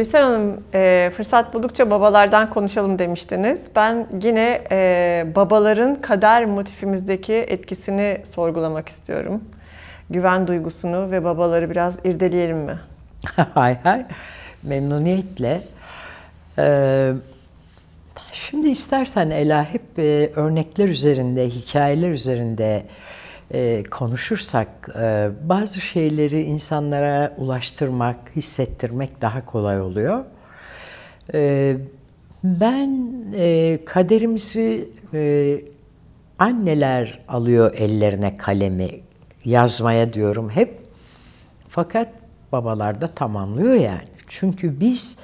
Gülser Hanım, e, fırsat buldukça babalardan konuşalım demiştiniz. Ben yine e, babaların kader motifimizdeki etkisini sorgulamak istiyorum. Güven duygusunu ve babaları biraz irdeleyelim mi? hay hay, memnuniyetle. Ee, şimdi istersen Ela hep e, örnekler üzerinde, hikayeler üzerinde e, konuşursak e, bazı şeyleri insanlara ulaştırmak, hissettirmek daha kolay oluyor. E, ben e, kaderimizi e, anneler alıyor ellerine kalemi yazmaya diyorum hep. Fakat babalar da tamamlıyor yani. Çünkü biz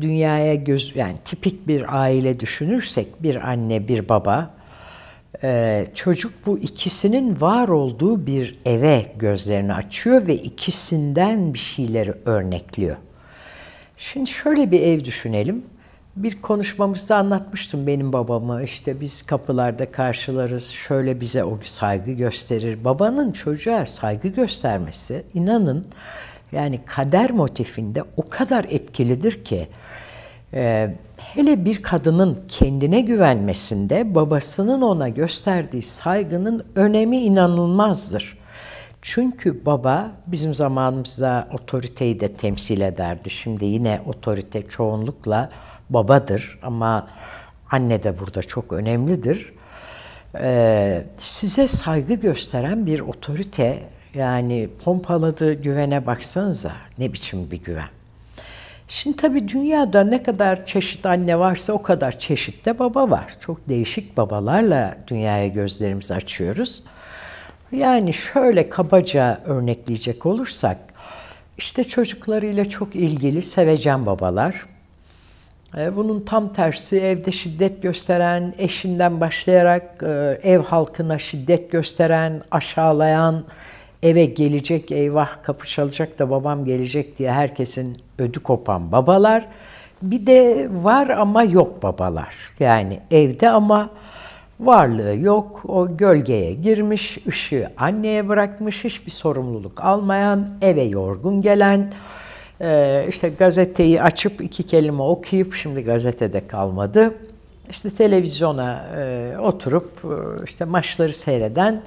dünyaya göz yani tipik bir aile düşünürsek bir anne bir baba ee, çocuk bu ikisinin var olduğu bir eve gözlerini açıyor ve ikisinden bir şeyleri örnekliyor. Şimdi şöyle bir ev düşünelim. Bir konuşmamızda anlatmıştım benim babamı. İşte biz kapılarda karşılarız. Şöyle bize o saygı gösterir. Babanın çocuğa saygı göstermesi inanın yani kader motifinde o kadar etkilidir ki ee, hele bir kadının kendine güvenmesinde babasının ona gösterdiği saygının önemi inanılmazdır. Çünkü baba bizim zamanımızda otoriteyi de temsil ederdi. Şimdi yine otorite çoğunlukla babadır ama anne de burada çok önemlidir. Ee, size saygı gösteren bir otorite yani pompaladığı güvene baksanıza ne biçim bir güven. Şimdi tabii dünyada ne kadar çeşit anne varsa o kadar çeşit de baba var. Çok değişik babalarla dünyaya gözlerimizi açıyoruz. Yani şöyle kabaca örnekleyecek olursak, işte çocuklarıyla çok ilgili sevecen babalar, e, bunun tam tersi evde şiddet gösteren, eşinden başlayarak e, ev halkına şiddet gösteren, aşağılayan, eve gelecek eyvah kapı çalacak da babam gelecek diye herkesin ödü kopan babalar. Bir de var ama yok babalar. Yani evde ama varlığı yok. O gölgeye girmiş, ışığı anneye bırakmış, hiçbir sorumluluk almayan, eve yorgun gelen, e, işte gazeteyi açıp iki kelime okuyup şimdi gazetede kalmadı. İşte televizyona e, oturup e, işte maçları seyreden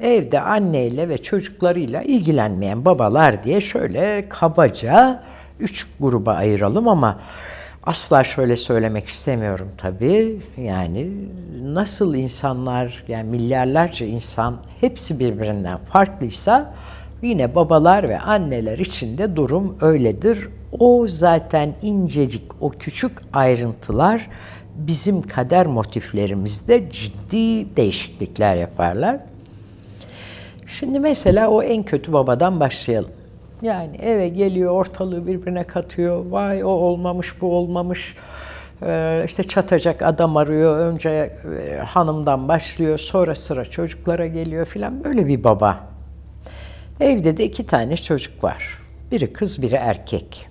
evde anneyle ve çocuklarıyla ilgilenmeyen babalar diye şöyle kabaca üç gruba ayıralım ama asla şöyle söylemek istemiyorum tabii. Yani nasıl insanlar yani milyarlarca insan hepsi birbirinden farklıysa yine babalar ve anneler için de durum öyledir. O zaten incecik o küçük ayrıntılar bizim kader motiflerimizde ciddi değişiklikler yaparlar. Şimdi mesela o en kötü babadan başlayalım. Yani eve geliyor, ortalığı birbirine katıyor. Vay o olmamış, bu olmamış. Ee, işte çatacak adam arıyor. Önce e, hanımdan başlıyor, sonra sıra çocuklara geliyor filan. Böyle bir baba. Evde de iki tane çocuk var. Biri kız, biri erkek.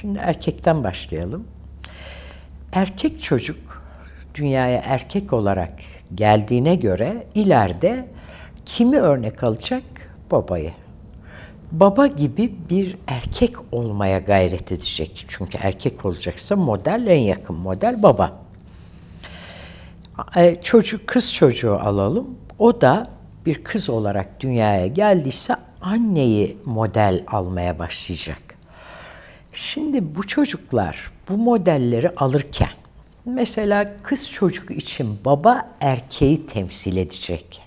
Şimdi erkekten başlayalım. Erkek çocuk dünyaya erkek olarak geldiğine göre ileride Kimi örnek alacak? Babayı. Baba gibi bir erkek olmaya gayret edecek. Çünkü erkek olacaksa model en yakın model baba. E, çocuk, kız çocuğu alalım. O da bir kız olarak dünyaya geldiyse anneyi model almaya başlayacak. Şimdi bu çocuklar bu modelleri alırken mesela kız çocuk için baba erkeği temsil edecek.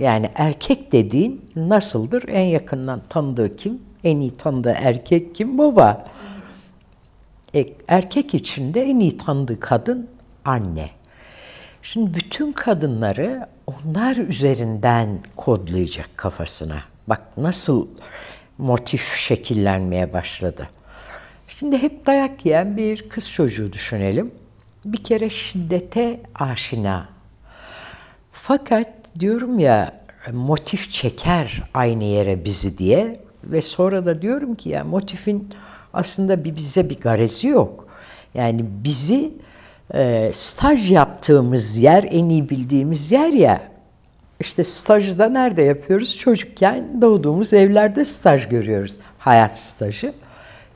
Yani erkek dediğin nasıldır? En yakından tanıdığı kim? En iyi tanıdığı erkek kim? Baba. E, erkek içinde en iyi tanıdığı kadın anne. Şimdi bütün kadınları onlar üzerinden kodlayacak kafasına. Bak nasıl motif şekillenmeye başladı. Şimdi hep dayak yiyen bir kız çocuğu düşünelim. Bir kere şiddete aşina. Fakat diyorum ya motif çeker aynı yere bizi diye ve sonra da diyorum ki ya motifin aslında bir bize bir garezi yok. Yani bizi e, staj yaptığımız yer, en iyi bildiğimiz yer ya. İşte stajı da nerede yapıyoruz? Çocukken doğduğumuz evlerde staj görüyoruz. Hayat stajı.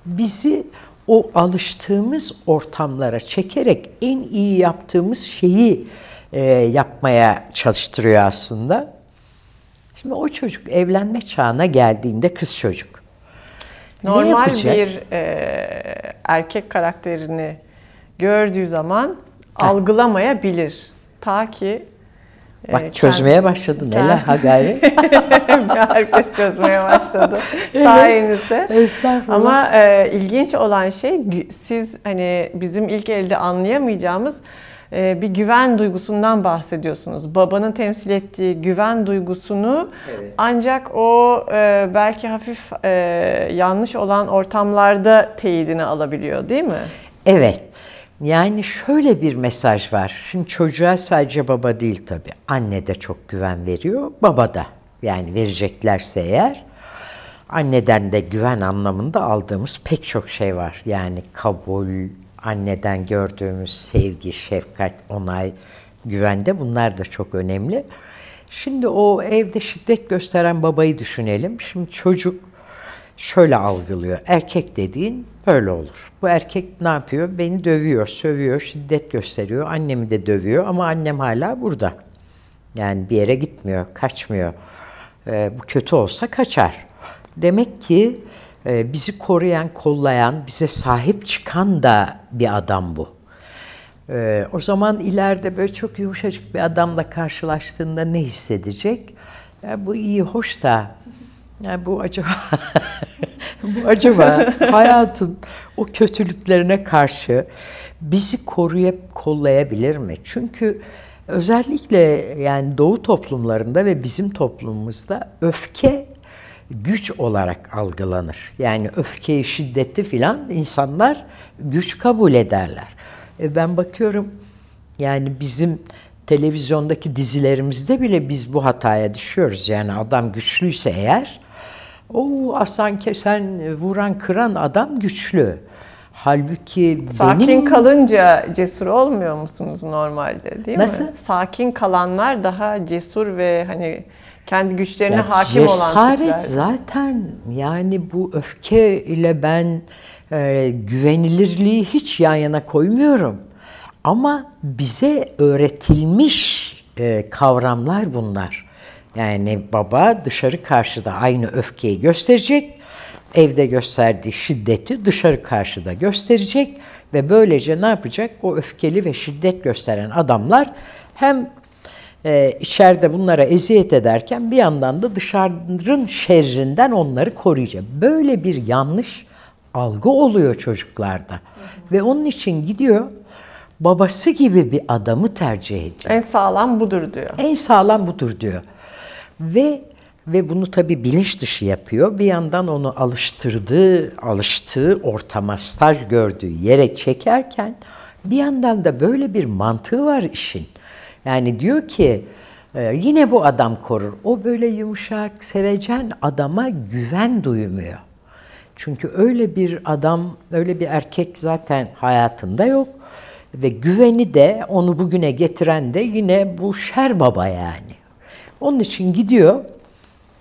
Bizi o alıştığımız ortamlara çekerek en iyi yaptığımız şeyi e, yapmaya çalıştırıyor aslında. Şimdi o çocuk evlenme çağına geldiğinde kız çocuk. Normal bir e, erkek karakterini gördüğü zaman ha. algılamayabilir. Ta ki e, Bak kendi, çözmeye başladın kendi. hele ha gayri. Herkes çözmeye başladı evet. sayenizde. Ama e, ilginç olan şey siz hani bizim ilk elde anlayamayacağımız e, bir güven duygusundan bahsediyorsunuz. Babanın temsil ettiği güven duygusunu evet. ancak o e, belki hafif e, yanlış olan ortamlarda teyidini alabiliyor değil mi? Evet. Yani şöyle bir mesaj var. Şimdi çocuğa sadece baba değil tabii. Anne de çok güven veriyor, baba da. Yani vereceklerse eğer anneden de güven anlamında aldığımız pek çok şey var. Yani kabul, anneden gördüğümüz sevgi, şefkat, onay, güvende bunlar da çok önemli. Şimdi o evde şiddet gösteren babayı düşünelim. Şimdi çocuk şöyle algılıyor. Erkek dediğin böyle olur. Bu erkek ne yapıyor? Beni dövüyor, sövüyor, şiddet gösteriyor. Annemi de dövüyor ama annem hala burada. Yani bir yere gitmiyor, kaçmıyor. Ee, bu kötü olsa kaçar. Demek ki e, bizi koruyan, kollayan, bize sahip çıkan da bir adam bu. E, o zaman ileride böyle çok yumuşacık bir adamla karşılaştığında ne hissedecek? Ya, bu iyi, hoş da yani bu acaba bu acaba hayatın o kötülüklerine karşı bizi koruyup kollayabilir mi? Çünkü özellikle yani doğu toplumlarında ve bizim toplumumuzda öfke güç olarak algılanır. Yani öfkeyi, şiddeti filan insanlar güç kabul ederler. E ben bakıyorum yani bizim televizyondaki dizilerimizde bile biz bu hataya düşüyoruz. Yani adam güçlüyse eğer o asan kesen, vuran, kıran adam güçlü. Halbuki Sakin benim... kalınca cesur olmuyor musunuz normalde değil Nasıl? mi? Sakin kalanlar daha cesur ve hani kendi güçlerine ya hakim olan tipler. Cesaret zaten yani bu öfke ile ben e, güvenilirliği hiç yan yana koymuyorum. Ama bize öğretilmiş e, kavramlar bunlar. Yani baba dışarı karşıda aynı öfkeyi gösterecek evde gösterdiği şiddeti dışarı karşıda gösterecek ve böylece ne yapacak? O öfkeli ve şiddet gösteren adamlar hem e, içeride bunlara eziyet ederken bir yandan da dışarının şerrinden onları koruyacak. Böyle bir yanlış algı oluyor çocuklarda. Hı hı. Ve onun için gidiyor babası gibi bir adamı tercih ediyor. En sağlam budur diyor. En sağlam budur diyor. Ve ve bunu tabii bilinç dışı yapıyor. Bir yandan onu alıştırdığı, alıştığı ortama, staj gördüğü yere çekerken bir yandan da böyle bir mantığı var işin. Yani diyor ki e, yine bu adam korur. O böyle yumuşak, sevecen adama güven duymuyor. Çünkü öyle bir adam, öyle bir erkek zaten hayatında yok. Ve güveni de onu bugüne getiren de yine bu şer baba yani. Onun için gidiyor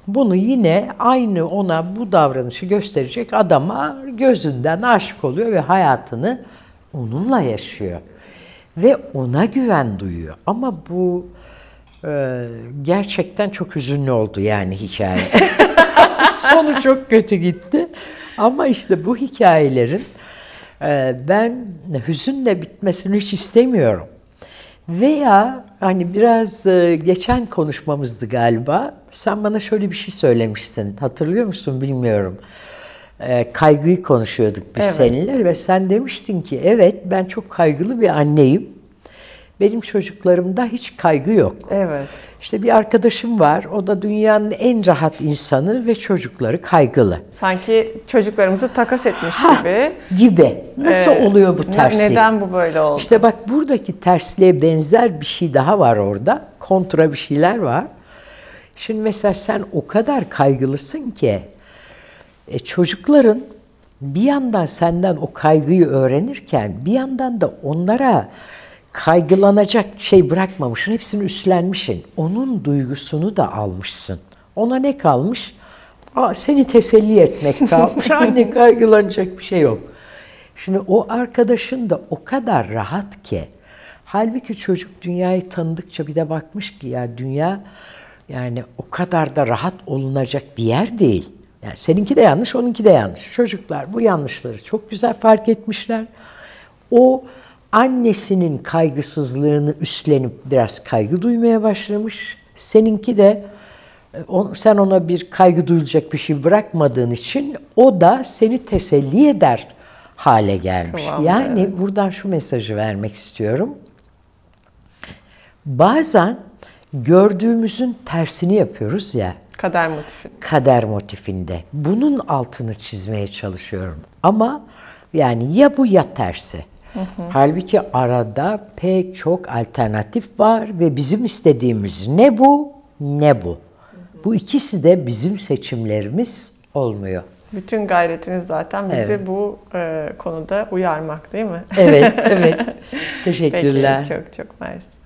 bunu yine aynı ona bu davranışı gösterecek adama gözünden aşık oluyor ve hayatını onunla yaşıyor. Ve ona güven duyuyor. Ama bu e, gerçekten çok üzünlü oldu yani hikaye. Sonu çok kötü gitti. Ama işte bu hikayelerin e, ben hüzünle bitmesini hiç istemiyorum. Veya yani biraz e, geçen konuşmamızdı galiba. Sen bana şöyle bir şey söylemişsin. Hatırlıyor musun bilmiyorum. E, kaygıyı konuşuyorduk biz evet. seninle ve sen demiştin ki evet ben çok kaygılı bir anneyim. Benim çocuklarımda hiç kaygı yok. Evet. İşte bir arkadaşım var. O da dünyanın en rahat insanı ve çocukları kaygılı. Sanki çocuklarımızı takas etmiş ha, gibi. Gibi. Nasıl ee, oluyor bu terslik? Neden bu böyle oldu? İşte bak buradaki tersliğe benzer bir şey daha var orada. Kontra bir şeyler var. Şimdi mesela sen o kadar kaygılısın ki e, çocukların bir yandan senden o kaygıyı öğrenirken bir yandan da onlara kaygılanacak şey bırakmamışsın. Hepsini üstlenmişsin. Onun duygusunu da almışsın. Ona ne kalmış? Aa, seni teselli etmek kalmış. Anne kaygılanacak bir şey yok. Şimdi o arkadaşın da o kadar rahat ki. Halbuki çocuk dünyayı tanıdıkça bir de bakmış ki ya dünya yani o kadar da rahat olunacak bir yer değil. Yani seninki de yanlış, onunki de yanlış. Çocuklar bu yanlışları çok güzel fark etmişler. O annesinin kaygısızlığını üstlenip biraz kaygı duymaya başlamış. Seninki de e, sen ona bir kaygı duyulacak bir şey bırakmadığın için o da seni teselli eder hale gelmiş. Kıvamlı, yani evet. buradan şu mesajı vermek istiyorum. Bazen gördüğümüzün tersini yapıyoruz ya. Kader motifinde. Kader motifinde. Bunun altını çizmeye çalışıyorum. Ama yani ya bu ya tersi. Hı hı. Halbuki arada pek çok alternatif var ve bizim istediğimiz ne bu ne bu. Hı hı. Bu ikisi de bizim seçimlerimiz olmuyor. Bütün gayretiniz zaten bizi evet. bu e, konuda uyarmak değil mi? Evet, evet. Teşekkürler. Peki, çok çok mersi.